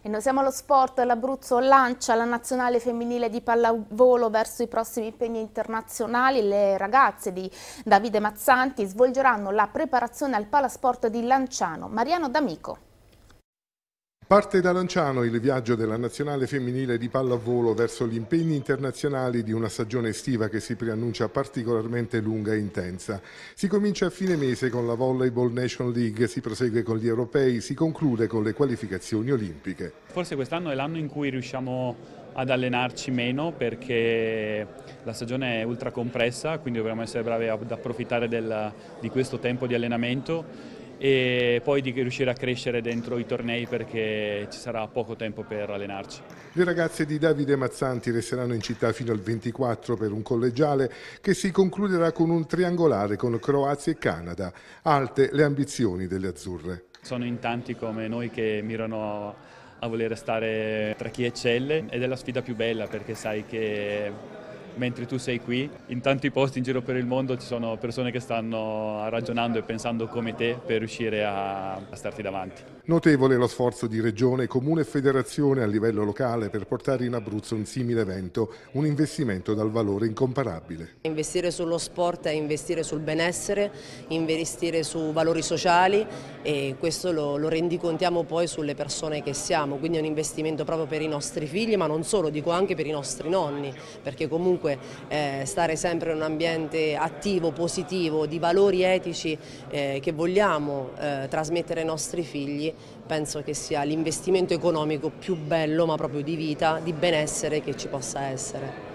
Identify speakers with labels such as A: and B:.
A: E noi siamo allo sport, l'Abruzzo lancia la nazionale femminile di pallavolo verso i prossimi impegni internazionali. Le ragazze di Davide Mazzanti svolgeranno la preparazione al Palasport di Lanciano. Mariano D'Amico.
B: Parte da Lanciano il viaggio della nazionale femminile di pallavolo verso gli impegni internazionali di una stagione estiva che si preannuncia particolarmente lunga e intensa. Si comincia a fine mese con la Volleyball Nation League, si prosegue con gli europei, si conclude con le qualificazioni olimpiche.
C: Forse quest'anno è l'anno in cui riusciamo ad allenarci meno perché la stagione è ultra compressa, quindi dovremmo essere bravi ad approfittare del, di questo tempo di allenamento e poi di riuscire a crescere dentro i tornei perché ci sarà poco tempo per allenarci.
B: Le ragazze di Davide Mazzanti resteranno in città fino al 24 per un collegiale che si concluderà con un triangolare con Croazia e Canada. Alte le ambizioni delle azzurre.
C: Sono in tanti come noi che mirano a voler stare tra chi eccelle ed è la sfida più bella perché sai che mentre tu sei qui. In tanti posti in giro per il mondo ci sono persone che stanno ragionando e pensando come te per riuscire a, a starti davanti.
B: Notevole lo sforzo di Regione, Comune e Federazione a livello locale per portare in Abruzzo un simile evento, un investimento dal valore incomparabile.
D: Investire sullo sport è investire sul benessere, investire su valori sociali e questo lo, lo rendicontiamo poi sulle persone che siamo, quindi è un investimento proprio per i nostri figli ma non solo, dico anche per i nostri nonni, perché comunque comunque eh, stare sempre in un ambiente attivo, positivo, di valori etici eh, che vogliamo eh, trasmettere ai nostri figli, penso che sia l'investimento economico più bello, ma proprio di vita, di benessere che ci possa essere.